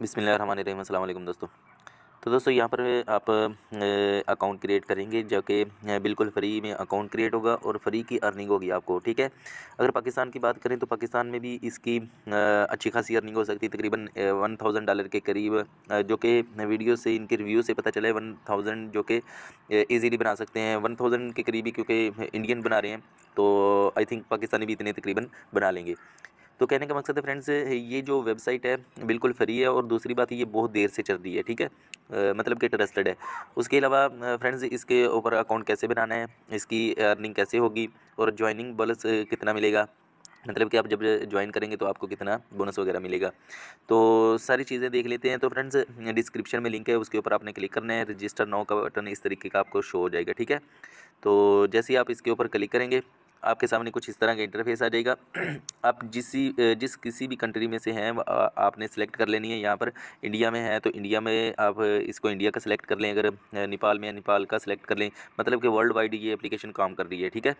बिसमीम अल्लाम दोस्तों तो दोस्तों यहाँ पर आप अकाउंट क्रिएट करेंगे जो कि बिल्कुल फ्री में अकाउंट क्रिएट होगा और फ्री की अर्निंग होगी आपको ठीक है अगर पाकिस्तान की बात करें तो पाकिस्तान में भी इसकी अच्छी खासी अर्निंग हो सकती है तकरीबन वन थाउजेंड डॉलर के करीब जो कि वीडियो से इनके रिव्यू से पता चले वन थाउजेंड जो कि ईजीली बना सकते हैं वन थाउजेंड के करीब ही क्योंकि इंडियन बना रहे हैं तो आई थिंक पाकिस्तानी भी इतने तकरीबन बना लेंगे तो कहने का मकसद है फ्रेंड्स ये जो वेबसाइट है बिल्कुल फ्री है और दूसरी बात ये बहुत देर से चल रही है ठीक है मतलब कि ट्रस्टेड है उसके अलावा फ्रेंड्स इसके ऊपर अकाउंट कैसे बनाना है इसकी अर्निंग कैसे होगी और ज्वाइनिंग बल्स कितना मिलेगा मतलब कि आप जब ज्वाइन करेंगे तो आपको कितना बोनस वगैरह मिलेगा तो सारी चीज़ें देख लेते हैं तो फ्रेंड्स डिस्क्रिप्शन में लिंक है उसके ऊपर आपने क्लिक करना है रजिस्टर नाउ का बटन इस तरीके का आपको शो हो जाएगा ठीक है तो जैसे ही आप इसके ऊपर क्लिक करेंगे आपके सामने कुछ इस तरह का इंटरफेस आ जाएगा आप जिस जिस किसी भी कंट्री में से हैं आपने सेलेक्ट कर लेनी है यहाँ पर इंडिया में है तो इंडिया में आप इसको इंडिया का सेलेक्ट कर लें अगर नेपाल में है नेपाल का सेलेक्ट कर लें मतलब कि वर्ल्ड वाइड ये एप्लीकेशन काम कर रही है ठीक है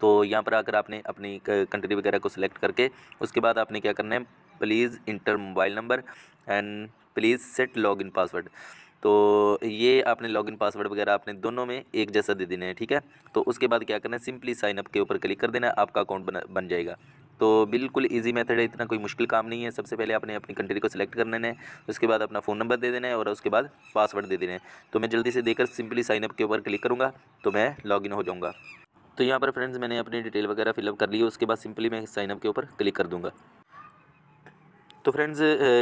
तो यहाँ पर आकर आपने अपनी कंट्री वगैरह को सिलेक्ट करके उसके बाद आपने क्या करना है please enter mobile number and please set log password तो ये आपने लॉगिन पासवर्ड वगैरह आपने दोनों में एक जैसा दे देना है ठीक है तो उसके बाद क्या करना है सिंपली साइनअप के ऊपर क्लिक कर देना आपका अकाउंट बन बन जाएगा तो बिल्कुल इजी मेथड है इतना कोई मुश्किल काम नहीं है सबसे पहले आपने अपनी कंट्री को सिलेक्ट कर लेना है उसके बाद अपना फ़ोन नंबर दे देना है और उसके बाद पासवर्ड दे देना है तो मैं जल्दी से देकर सिंपली साइनअप के ऊपर क्लिक करूँगा तो मैं लॉगिन हो जाऊँगा तो यहाँ पर फ्रेंड्स मैंने अपनी डिटेल वगैरह फिलअप कर ली है उसके बाद सिंपली मैं साइनअप के ऊपर क्लिक कर दूँगा तो फ्रेंड्स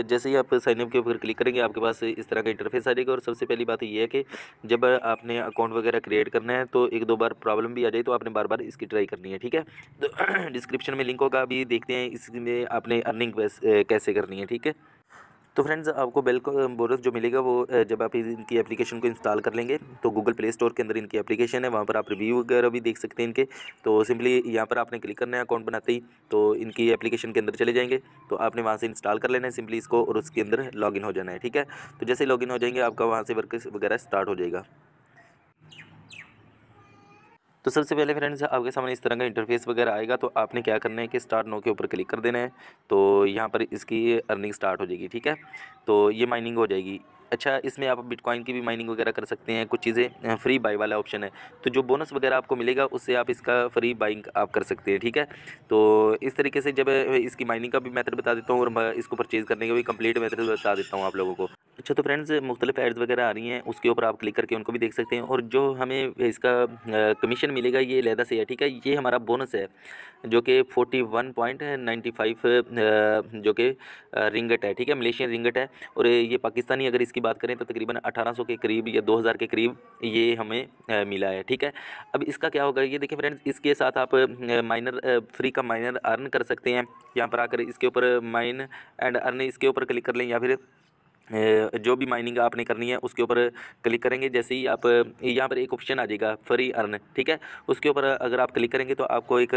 जैसे ही आप साइनअप के ऊपर क्लिक करेंगे आपके पास इस तरह का इंटरफेस आ जाएगा और सबसे पहली बात यह है कि जब आपने अकाउंट वगैरह क्रिएट करना है तो एक दो बार प्रॉब्लम भी आ जाए तो आपने बार बार इसकी ट्राई करनी है ठीक है तो डिस्क्रिप्शन में लिंक होगा अभी देखते हैं इसमें आपने अर्निंग कैसे करनी है ठीक है तो फ्रेंड्स आपको बिल्कुल बोनस जो मिलेगा वो जब आप इनकी एप्लीकेशन को इंस्टॉल कर लेंगे तो गूगल प्ले स्टोर के अंदर इनकी एप्लीकेशन है वहाँ पर आप रिव्यू वगैरह भी देख सकते हैं इनके तो सिंपली यहाँ पर आपने क्लिक करना है अकाउंट बनाते ही तो इनकी एप्लीकेशन के अंदर चले जाएंगे तो आपने वहाँ से इंस्टॉल कर लेना है सिंपली इसको और उसके अंदर लॉग हो जाना है ठीक है तो जैसे लॉगिन हो जाएंगे आपका वहाँ से वर्क वगैरह स्टार्ट हो जाएगा तो सबसे पहले फ्रेंड्स आपके सामने इस तरह का इंटरफेस वगैरह आएगा तो आपने क्या करना है कि स्टार्ट नो के ऊपर क्लिक कर देना है तो यहाँ पर इसकी अर्निंग स्टार्ट हो जाएगी ठीक है तो ये माइनिंग हो जाएगी अच्छा इसमें आप बिटकॉइन की भी माइनिंग वगैरह कर सकते हैं कुछ चीज़ें फ्री बाई वाला ऑप्शन है तो जो बोनस वगैरह आपको मिलेगा उससे आप इसका फ्री बाइंग आप कर सकते हैं ठीक है तो इस तरीके से जब इसकी माइनिंग का भी मेथड बता देता हूँ और इसको परचेज़ करने का भी कंप्लीट मेथड बता देता हूँ आप लोगों को अच्छा तो फ्रेंड्स मुख्तलिफ एड्स वगैरह आ रही हैं उसके ऊपर आप क्लिक करके उनको भी देख सकते हैं और जो हमें इसका कमीशन मिलेगा ये लहदा से है ठीक है ये हमारा बोनस है जो कि forty one point ninety five जो कि रिंगट है ठीक है मलेशियन रिंगट है और ये पाकिस्तानी अगर इसकी की बात करें तो तकरीबन 1800 के करीब या 2000 के करीब ये हमें मिला है ठीक है अब इसका क्या होगा ये देखिए फ्रेंड्स इसके साथ आप माइनर फ्री का माइनर अर्न कर सकते हैं यहाँ पर आकर इसके ऊपर माइन एंड अर्न इसके ऊपर क्लिक कर लें या फिर जो भी माइनिंग आपने करनी है उसके ऊपर क्लिक करेंगे जैसे ही आप यहाँ पर एक ऑप्शन आ जाएगा फ्री अर्न ठीक है उसके ऊपर अगर आप क्लिक करेंगे तो आपको एक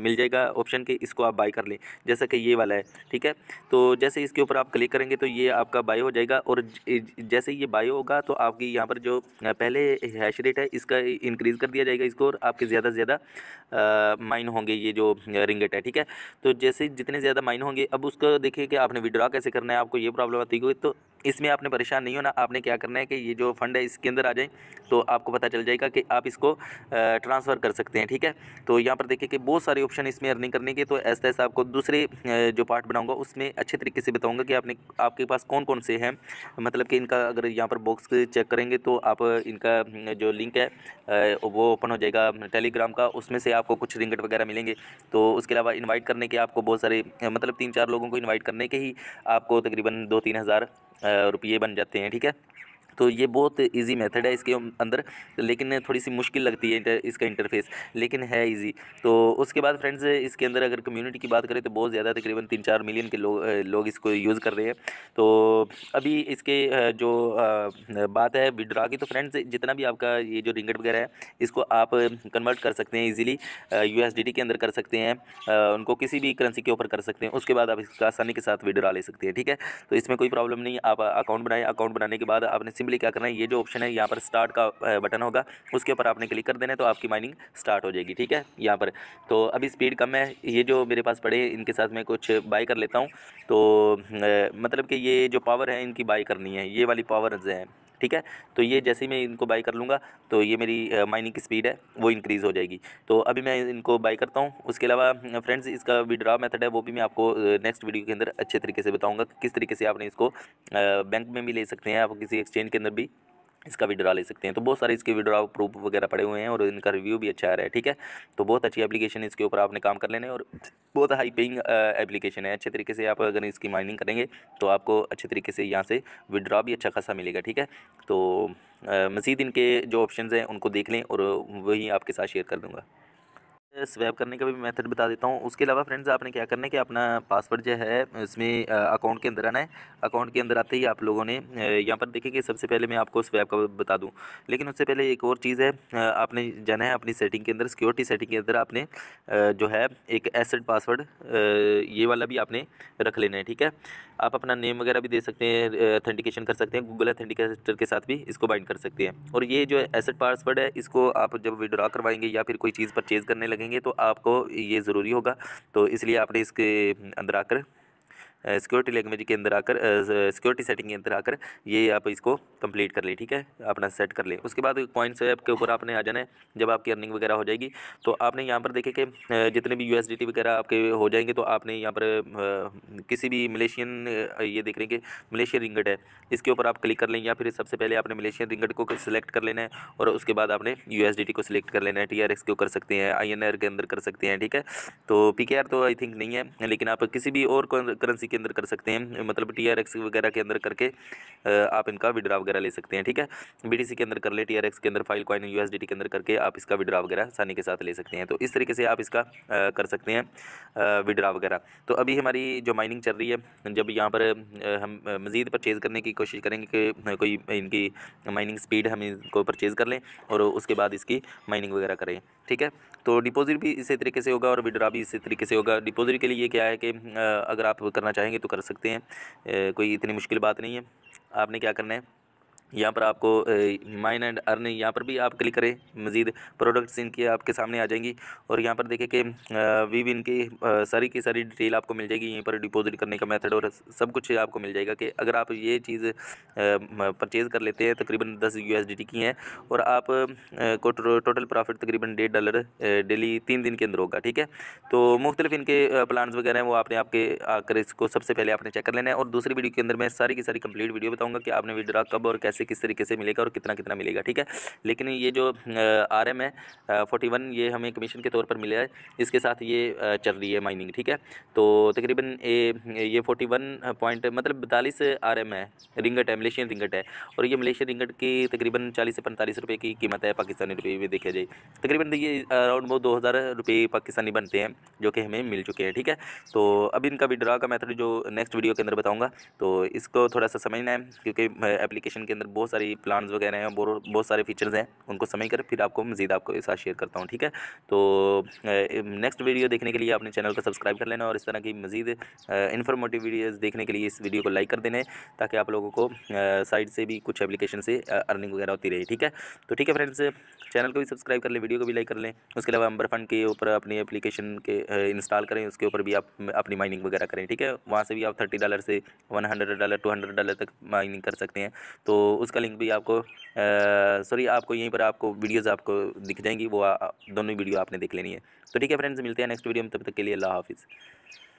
मिल जाएगा ऑप्शन कि इसको आप बाई कर लें जैसा कि ये वाला है ठीक है तो जैसे इसके ऊपर आप क्लिक करेंगे तो ये आपका बाई हो जाएगा और जैसे ये बाई होगा तो आपकी यहाँ पर जो पहले हैश रेट है इसका इंक्रीज़ कर दिया जाएगा इसको और आपके ज़्यादा से ज़्यादा माइन होंगे ये जो रिंगेट है ठीक है तो जैसे जितने ज़्यादा माइन होंगे अब उसको देखिए कि आपने विड्रा कैसे करना है आपको ये प्रॉब्लम आती है itu इसमें आपने परेशान नहीं होना आपने क्या करना है कि ये जो फंड है इसके अंदर आ जाए तो आपको पता चल जाएगा कि आप इसको ट्रांसफ़र कर सकते हैं ठीक है तो यहाँ पर देखिए कि बहुत सारे ऑप्शन इसमें अर्निंग करने के तो ऐसा ऐसा आपको दूसरे जो पार्ट बनाऊँगा उसमें अच्छे तरीके से बताऊँगा कि आपने आपके पास कौन कौन से हैं मतलब कि इनका अगर यहाँ पर बॉक्स चेक करेंगे तो आप इनका जो लिंक है वो ओपन हो जाएगा टेलीग्राम का उसमें से आपको कुछ रिंगट वगैरह मिलेंगे तो उसके अलावा इन्वाइट करने के आपको बहुत सारे मतलब तीन चार लोगों को इन्वाइट करने के ही आपको तकरीबन दो तीन हज़ार रुपये बन जाते हैं ठीक है तो ये बहुत ईजी मेथड है इसके अंदर लेकिन थोड़ी सी मुश्किल लगती है इसका इंटरफेस लेकिन है ईजी तो उसके बाद फ्रेंड्स इसके अंदर अगर कम्युनिटी की बात करें तो बहुत ज़्यादा तकरीबन तीन चार मिलियन के लोग इसको यूज़ कर रहे हैं तो अभी इसके जो बात है विड्रा की तो फ्रेंड्स जितना भी आपका ये जो रिंगट वगैरह है इसको आप कन्वर्ट कर सकते हैं ईजिली यू के अंदर कर सकते हैं उनको किसी भी करेंसी के ऊपर कर सकते हैं उसके बाद आप इसका आसानी के साथ विड्रा ले सकते हैं ठीक है तो इसमें कोई प्रॉब्लम नहीं आप अकाउंट बनाए अकाउंट बनाने के बाद आपने सिम सिंपली क्या करना है ये जो ऑप्शन है यहाँ पर स्टार्ट का बटन होगा उसके ऊपर आपने क्लिक कर देना है तो आपकी माइनिंग स्टार्ट हो जाएगी ठीक है यहाँ पर तो अभी स्पीड कम है ये जो मेरे पास पड़े इनके साथ मैं कुछ बाई कर लेता हूँ तो मतलब कि ये जो पावर है इनकी बाई करनी है ये वाली पावर है ठीक है तो ये जैसे ही मैं इनको बाय कर लूँगा तो ये मेरी माइनिंग की स्पीड है वो इंक्रीज़ हो जाएगी तो अभी मैं इनको बाय करता हूँ उसके अलावा फ्रेंड्स इसका विड्रा मेथड है वो भी मैं आपको नेक्स्ट वीडियो के अंदर अच्छे तरीके से बताऊँगा किस तरीके से आपने इसको बैंक में भी ले सकते हैं आप किसी एक्सचेंज के अंदर भी इसका विड्रा ले सकते हैं तो बहुत सारे इसके विड्रा प्रूफ वगैरह पड़े हुए हैं और इनका रिव्यू भी अच्छा आ रहा है ठीक है तो बहुत अच्छी एप्लीकेशन है इसके ऊपर आपने काम कर लेने और बहुत हाई पेइंग एप्लीकेशन है अच्छे तरीके से आप अगर इसकी माइनिंग करेंगे तो आपको अच्छे तरीके से यहाँ से विड्रा भी अच्छा खासा मिलेगा ठीक है तो मज़ीद इनके जो ऑप्शन हैं उनको देख लें और वही आपके साथ शेयर कर दूँगा स्वैप करने का भी मेथड बता देता हूँ उसके अलावा फ्रेंड्स आपने क्या करना है कि अपना पासवर्ड जो है इसमें अकाउंट के अंदर आना है अकाउंट के अंदर आते ही आप लोगों ने यहाँ पर देखेंगे कि सबसे पहले मैं आपको स्वैप का बता दूँ लेकिन उससे पहले एक और चीज़ है आपने जाना है अपनी सेटिंग के अंदर सिक्योरिटी सेटिंग के अंदर आपने जो है एक एसेड पासवर्ड ये वाला भी आपने रख लेना है ठीक है आप अपना नेम वगैरह भी दे सकते हैं अथेंटिकेशन कर सकते हैं गूगल अथेंटिकेटर के साथ भी इसको बाइंड कर सकते हैं और ये जो एसेड पासवर्ड है इसको आप जब विड्रॉ करवाएंगे या फिर कोई चीज़ परचेज़ करने लगेंगे देंगे तो आपको ये ज़रूरी होगा तो इसलिए आपने इसके अंदर आकर सिक्योरिटी लैंग्वेज के अंदर आकर सिक्योरिटी सेटिंग के अंदर आकर ये आप इसको कंप्लीट कर लें ठीक है अपना सेट कर लें उसके बाद कॉइन्स ऐप के ऊपर आपने आ जाना है जब आपकी अर्निंग वगैरह हो जाएगी तो आपने यहाँ पर देखे कि जितने भी यू वगैरह आपके हो जाएंगे तो आपने यहाँ पर किसी भी मलेशियन ये देख रहे हैं कि मलेशियन रिंगट है इसके ऊपर आप क्लिक कर लें या फिर सबसे पहले आपने मलेशियन रिंगट को सिलेक्ट कर लेना है और उसके बाद आपने यू को सिलेक्ट कर लेना है टी को कर सकते हैं आई के अंदर कर सकते हैं ठीक है तो पी तो आई थिंक नहीं है लेकिन आप किसी भी और करेंसी के अंदर कर सकते हैं मतलब टी वगैरह के अंदर करके आप इनका विड्रा वगैरह ले सकते हैं ठीक है बी के अंदर कर ले टी के अंदर फाइल कॉइन यू के अंदर करके आप इसका विड्रा वगैरह आसानी के साथ ले सकते हैं तो इस तरीके से आप इसका कर सकते हैं विड्रा वगैरह तो अभी हमारी जो माइनिंग चल रही है जब यहाँ पर हम मज़ीद परचेज़ करने की कोशिश करेंगे कि कोई इनकी माइनिंग स्पीड हम इनको परचेज़ कर लें और उसके बाद इसकी माइनिंग वगैरह करें ठीक है तो डिपॉजिट भी इसी तरीके से होगा और विड्रा भी इसी तरीके से होगा डिपॉजिट के लिए क्या है कि अगर आप करना चाहेंगे तो कर सकते हैं कोई इतनी मुश्किल बात नहीं है आपने क्या करना है यहाँ पर आपको माइन एंड अर्निंग यहाँ पर भी आप क्लिक करें मज़ीद प्रोडक्ट्स इनकी आपके सामने आ जाएंगी और यहाँ पर देखें कि वी भी इनकी सारी की सारी डिटेल आपको मिल जाएगी यहीं पर डिपॉजिट करने का मेथड और सब कुछ आपको मिल जाएगा कि अगर आप ये चीज़ परचेज़ कर लेते हैं तकरीबन दस यू की हैं और आप को टोटल प्रॉफिट तकरीबन डेढ़ डॉलर डेली तीन दिन के अंदर होगा ठीक है तो मुख्तलिफ इनके प्लान्स वगैरह हैं वो आपने आपके आकर इसको सबसे पहले आपने चेक कर लेना है और दूसरी वीडियो के अंदर मैं सारी की सारी कम्प्लीट वीडियो बताऊँगा कि आपने विड्रा कब और कैसे से किस तरीके से मिलेगा और कितना कितना मिलेगा ठीक है लेकिन ये जो आर एम है फोर्टी वन ये हमें कमीशन के तौर पर मिला है इसके साथ ये चल रही है माइनिंग ठीक है तो तकरीबन ये ये फोर्टी वन पॉइंट मतलब बतालीस आर एम है रिंगट है मलेशियन रिंगट है और ये मलेशियन रिंगट की तकरीबन चालीस से पैंतालीस रुपये की कीमत है पाकिस्तानी रुपये में देखा जाए तकरीबन ये अराउंड वो दो हज़ार रुपये पाकिस्तानी बनते हैं जो कि हमें मिल चुके हैं ठीक है तो अब इनका विड्रा का मैथड जो नेक्स्ट वीडियो के अंदर बताऊँगा तो इसको थोड़ा सा समझना है क्योंकि एप्लीकेशन के अंदर पर बहुत सारी प्लान्स वगैरह हैं बहुत सारे फीचर्स हैं उनको समझ कर फिर आपको मजीद आपको साथ शेयर करता हूँ ठीक है तो नेक्स्ट वीडियो देखने के लिए अपने चैनल को सब्सक्राइब कर लेना और इस तरह की मजीद इन्फॉर्मेटिव वीडियोज़ देखने के लिए इस वीडियो को लाइक कर देने ताकि आप लोगों को साइड से भी कुछ एप्लीकेशन से अर्निंग वगैरह होती रही ठीक है तो ठीक है फ्रेंड्स चैनल को भी सब्सक्राइब कर लें वीडियो को भी लाइक कर लें उसके अलावा अम्बर फंड के ऊपर अपनी एप्लीकेशन के इंस्टॉल करें उसके ऊपर भी आप अपनी माइनिंग वगैरह करें ठीक है वहाँ से भी आप थर्टी डॉलर से one hundred dollar two hundred dollar तक माइनिंग कर सकते हैं तो उसका लिंक भी आपको सॉरी आपको यहीं पर आपको वीडियोज़ आपको दिख जाएंगी वो दोनों वीडियो आपने देख लेनी है तो ठीक है फ्रेंड्स मिलते हैं नेक्स्ट वीडियो में तब तक के लिए अल्लाह हाफिज़